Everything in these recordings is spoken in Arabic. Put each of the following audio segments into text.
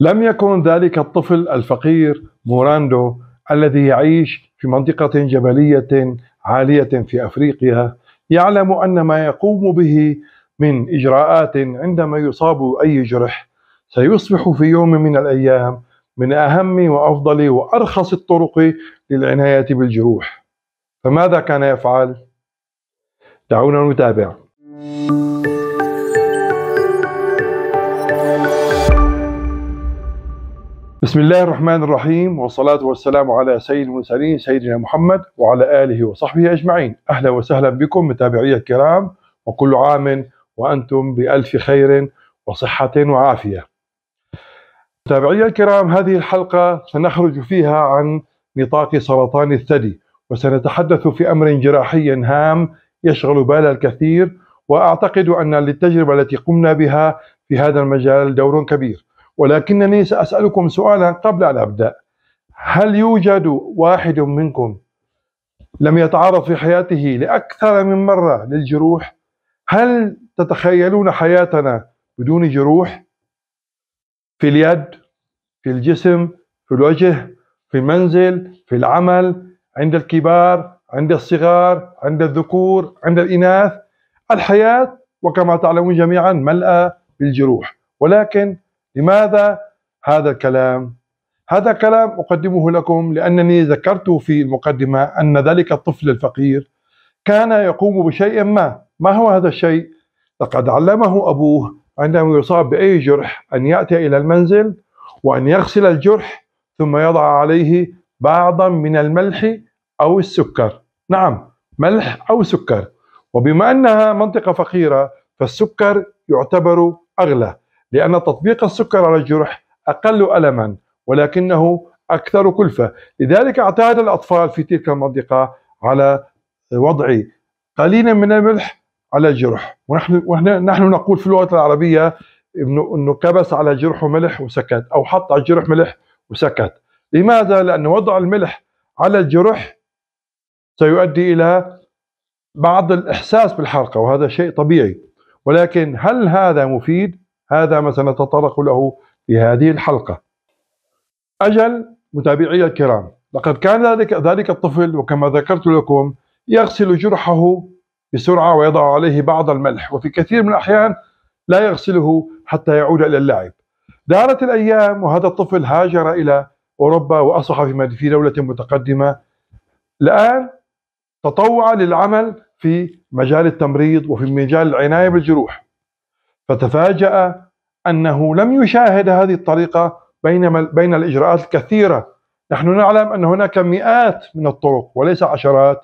لم يكن ذلك الطفل الفقير موراندو الذي يعيش في منطقة جبلية عالية في أفريقيا يعلم أن ما يقوم به من إجراءات عندما يصاب أي جرح سيصبح في يوم من الأيام من أهم وأفضل وأرخص الطرق للعناية بالجروح فماذا كان يفعل؟ دعونا نتابع. thank you بسم الله الرحمن الرحيم والصلاة والسلام على سيد المرسلين سيدنا محمد وعلى آله وصحبه أجمعين أهلا وسهلا بكم متابعي الكرام وكل عام وأنتم بألف خير وصحة وعافية متابعي الكرام هذه الحلقة سنخرج فيها عن نطاق سرطان الثدي وسنتحدث في أمر جراحي هام يشغل بال الكثير وأعتقد أن للتجربة التي قمنا بها في هذا المجال دور كبير ولكنني سأسألكم سؤالا قبل أن أبدأ هل يوجد واحد منكم لم يتعرض في حياته لأكثر من مرة للجروح هل تتخيلون حياتنا بدون جروح في اليد في الجسم في الوجه في المنزل في العمل عند الكبار عند الصغار عند الذكور عند الإناث الحياة وكما تعلمون جميعا ملأى بالجروح ولكن لماذا هذا الكلام؟ هذا كلام أقدمه لكم لأنني ذكرت في المقدمة أن ذلك الطفل الفقير كان يقوم بشيء ما ما هو هذا الشيء؟ لقد علمه أبوه عندما يصاب بأي جرح أن يأتي إلى المنزل وأن يغسل الجرح ثم يضع عليه بعضا من الملح أو السكر نعم ملح أو سكر وبما أنها منطقة فقيرة فالسكر يعتبر أغلى لأن تطبيق السكر على الجرح أقل ألما ولكنه أكثر كلفة لذلك اعتاد الأطفال في تلك المنطقة على وضع قليلا من الملح على الجرح ونحن, نحن نقول في اللغة العربية أنه كبس على جرحه ملح وسكت أو حط على الجرح ملح وسكت لماذا؟ لأن وضع الملح على الجرح سيؤدي إلى بعض الإحساس بالحرقة وهذا شيء طبيعي ولكن هل هذا مفيد؟ هذا ما سنتطرق له في هذه الحلقة أجل متابعي الكرام لقد كان ذلك, ذلك الطفل وكما ذكرت لكم يغسل جرحه بسرعة ويضع عليه بعض الملح وفي كثير من الأحيان لا يغسله حتى يعود إلى اللعب دارت الأيام وهذا الطفل هاجر إلى أوروبا وأصبح في دولة متقدمة الآن تطوع للعمل في مجال التمريض وفي مجال العناية بالجروح فتفاجأ أنه لم يشاهد هذه الطريقة بين, بين الإجراءات الكثيرة نحن نعلم أن هناك مئات من الطرق وليس عشرات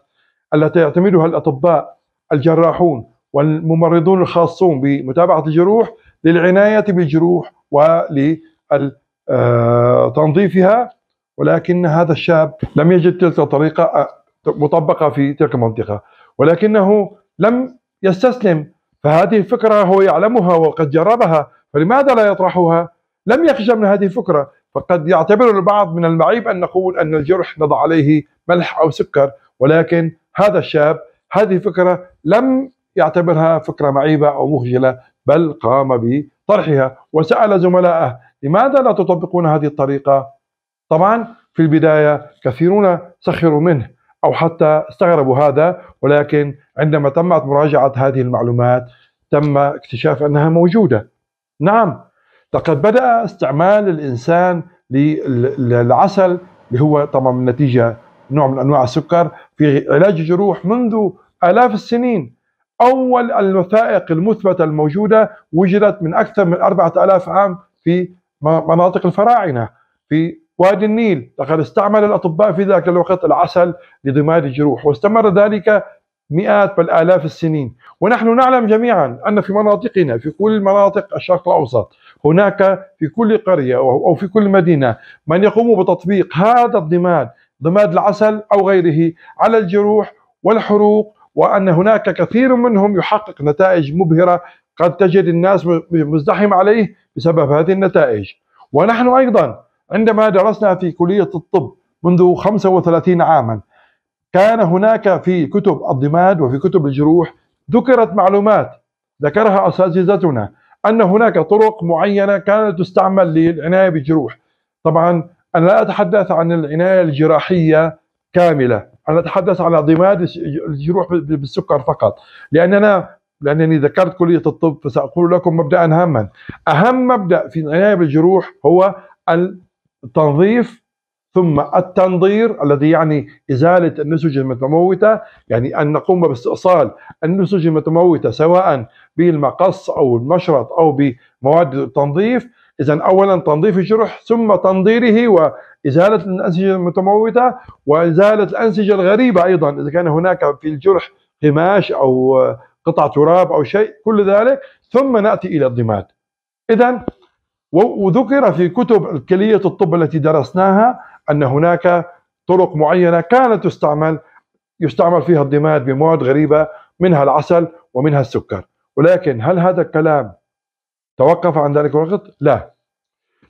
التي يعتمدها الأطباء الجراحون والممرضون الخاصون بمتابعة الجروح للعناية بالجروح ولتنظيفها ولكن هذا الشاب لم يجد تلك الطريقة مطبقة في تلك المنطقة ولكنه لم يستسلم فهذه الفكرة هو يعلمها وقد جربها فلماذا لا يطرحها لم يخشى من هذه الفكرة فقد يعتبر البعض من المعيب أن نقول أن الجرح نضع عليه ملح أو سكر ولكن هذا الشاب هذه الفكرة لم يعتبرها فكرة معيبة أو مخجلة بل قام بطرحها وسأل زملائه لماذا لا تطبقون هذه الطريقة طبعا في البداية كثيرون سخروا منه أو حتى استغربوا هذا ولكن عندما تمت مراجعة هذه المعلومات تم اكتشاف أنها موجودة نعم لقد بدأ استعمال الإنسان للعسل اللي هو طبعا من نتيجة نوع من أنواع السكر في علاج الجروح منذ آلاف السنين أول الوثائق المثبتة الموجودة وجدت من أكثر من 4000 عام في مناطق الفراعنة في وادي النيل لقد استعمل الأطباء في ذاك الوقت العسل لضماد الجروح واستمر ذلك مئات بل آلاف السنين ونحن نعلم جميعا أن في مناطقنا في كل مناطق الشرق الأوسط هناك في كل قرية أو في كل مدينة من يقوم بتطبيق هذا الضماد ضماد العسل أو غيره على الجروح والحروق وأن هناك كثير منهم يحقق نتائج مبهرة قد تجد الناس مزدحم عليه بسبب هذه النتائج ونحن أيضا عندما درسنا في كلية الطب منذ 35 عاما كان هناك في كتب الضماد وفي كتب الجروح ذكرت معلومات ذكرها أساتذتنا أن هناك طرق معينة كانت تستعمل للعناية بالجروح طبعا أنا لا أتحدث عن العناية الجراحية كاملة أنا أتحدث عن ضماد الجروح بالسكر فقط لأننا لأنني ذكرت كلية الطب فسأقول لكم مبدأ هاما أهم مبدأ في العناية بالجروح هو التنظيف ثم التنظير الذي يعني إزالة النسج المتموتة يعني أن نقوم باستئصال النسج المتموتة سواء بالمقص أو المشرط أو بمواد التنظيف إذا أولا تنظيف الجرح ثم تنظيره وإزالة الأنسجة المتموتة وإزالة الأنسجة الغريبة أيضا إذا كان هناك في الجرح قماش أو قطع تراب أو شيء كل ذلك ثم نأتي إلى الضماد إذا وذكر في كتب كلية الطب التي درسناها أن هناك طرق معينة كانت تستعمل يستعمل فيها الضماد بمواد غريبة منها العسل ومنها السكر ولكن هل هذا الكلام توقف عن ذلك الوقت؟ لا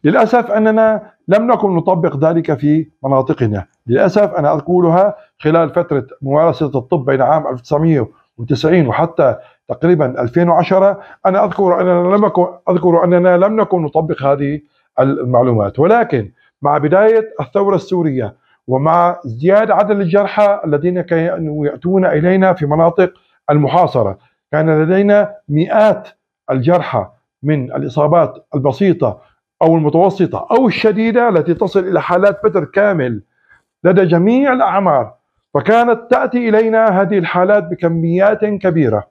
للأسف أننا لم نكن نطبق ذلك في مناطقنا للأسف أنا أقولها خلال فترة ممارسة الطب بين عام 1900 1990 وحتى تقريبا 2010 انا اذكر اننا لم اذكر اننا لم نكن نطبق هذه المعلومات ولكن مع بدايه الثوره السوريه ومع ازدياد عدد الجرحى الذين كانوا ياتون الينا في مناطق المحاصره كان لدينا مئات الجرحى من الاصابات البسيطه او المتوسطه او الشديده التي تصل الى حالات بتر كامل لدى جميع الاعمار فكانت تأتي إلينا هذه الحالات بكميات كبيرة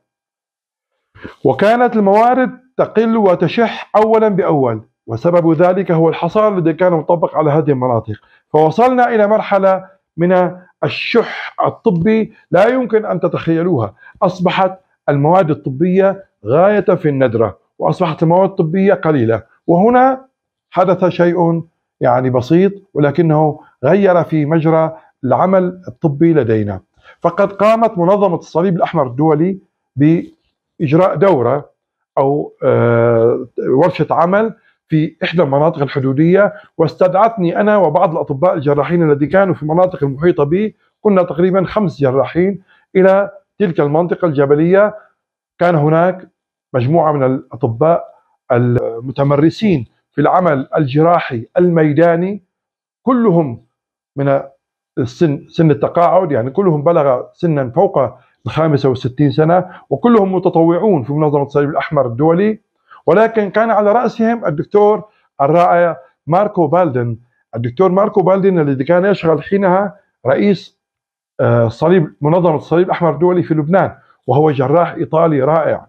وكانت الموارد تقل وتشح أولا بأول وسبب ذلك هو الحصار الذي كان مطبق على هذه المناطق فوصلنا إلى مرحلة من الشح الطبي لا يمكن أن تتخيلوها أصبحت المواد الطبية غاية في الندرة وأصبحت المواد الطبية قليلة وهنا حدث شيء يعني بسيط ولكنه غير في مجرى العمل الطبي لدينا فقد قامت منظمة الصليب الأحمر الدولي بإجراء دورة أو آه، ورشة عمل في إحدى المناطق الحدودية واستدعتني أنا وبعض الأطباء الجراحين الذين كانوا في المناطق المحيطة بي كنا تقريبا خمس جراحين إلى تلك المنطقة الجبلية كان هناك مجموعة من الأطباء المتمرسين في العمل الجراحي الميداني كلهم من السن سن التقاعد يعني كلهم بلغ سنا فوق ال 65 سنه وكلهم متطوعون في منظمه الصليب الاحمر الدولي ولكن كان على راسهم الدكتور الرائع ماركو بالدن الدكتور ماركو بالدن الذي كان يشغل حينها رئيس آه، صليب منظمه الصليب الاحمر الدولي في لبنان وهو جراح ايطالي رائع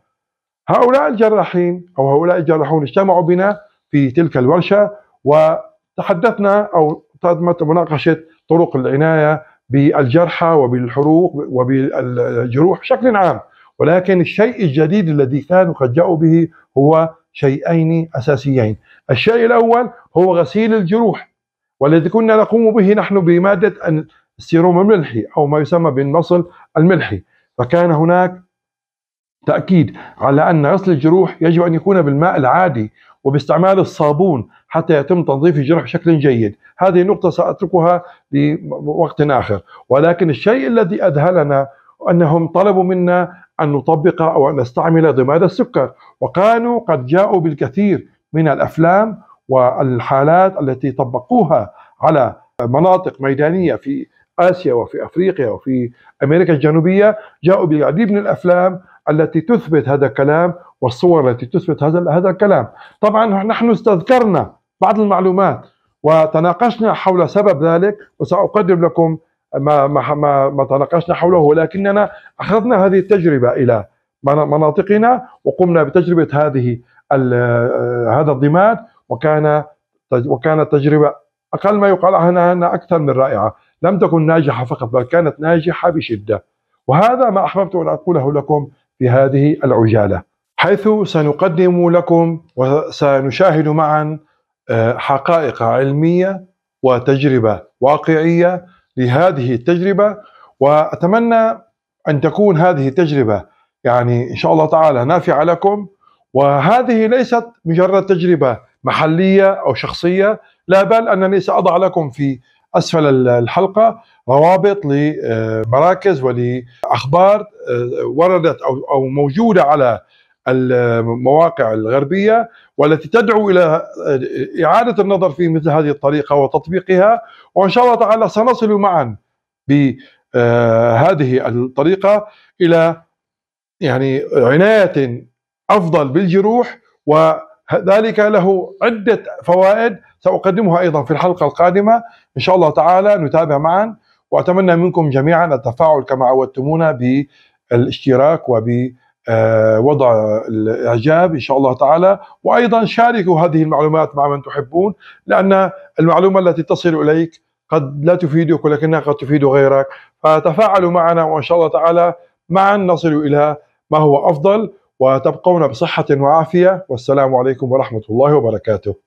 هؤلاء الجراحين او هؤلاء الجراحون اجتمعوا بنا في تلك الورشه وتحدثنا او تمت مناقشه طرق العنايه بالجرحى وبالحروق وبالجروح بشكل عام ولكن الشيء الجديد الذي كانوا قد جاءوا به هو شيئين اساسيين الشيء الاول هو غسيل الجروح والذي كنا نقوم به نحن بماده السيروم الملحي او ما يسمى بالنصل الملحي فكان هناك تاكيد على ان غسل الجروح يجب ان يكون بالماء العادي وباستعمال الصابون حتى يتم تنظيف الجرح بشكل جيد هذه نقطة سأتركها لوقت آخر ولكن الشيء الذي أذهلنا أنهم طلبوا منا أن نطبق أو أن نستعمل ضماد السكر وكانوا قد جاءوا بالكثير من الأفلام والحالات التي طبقوها على مناطق ميدانية في آسيا وفي أفريقيا وفي أمريكا الجنوبية جاءوا بالعديد من الأفلام التي تثبت هذا الكلام والصور التي تثبت هذا هذا الكلام طبعا نحن استذكرنا بعض المعلومات وتناقشنا حول سبب ذلك وسأقدم لكم ما, ما, ما, ما تناقشنا حوله ولكننا أخذنا هذه التجربة إلى مناطقنا وقمنا بتجربة هذه هذا الضماد وكان وكانت تجربة أقل ما يقال عنها أنها أكثر من رائعة لم تكن ناجحة فقط بل كانت ناجحة بشدة وهذا ما أحببت أن أقوله لكم في هذه العجالة حيث سنقدم لكم وسنشاهد معا آه، حقائق علميه وتجربه واقعيه لهذه التجربه واتمنى ان تكون هذه التجربه يعني ان شاء الله تعالى نافعه لكم وهذه ليست مجرد تجربه محليه او شخصيه لا بل انني ساضع لكم في اسفل الحلقه روابط لمراكز ولاخبار آه، وردت او موجوده على المواقع الغربيه والتي تدعو الى آه، اعاده النظر في مثل هذه الطريقه وتطبيقها وان شاء الله تعالى سنصل معا بهذه آه، الطريقه الى يعني عنايه افضل بالجروح وذلك له عده فوائد ساقدمها ايضا في الحلقه القادمه ان شاء الله تعالى نتابع معا واتمنى منكم جميعا التفاعل كما عودتمونا بالاشتراك وب آه، وضع الاعجاب ان شاء الله تعالى وايضا شاركوا هذه المعلومات مع من تحبون لان المعلومه التي تصل اليك قد لا تفيدك ولكنها قد تفيد غيرك فتفاعلوا معنا وان شاء الله تعالى معا نصل الى ما هو افضل وتبقون بصحه وعافيه والسلام عليكم ورحمه الله وبركاته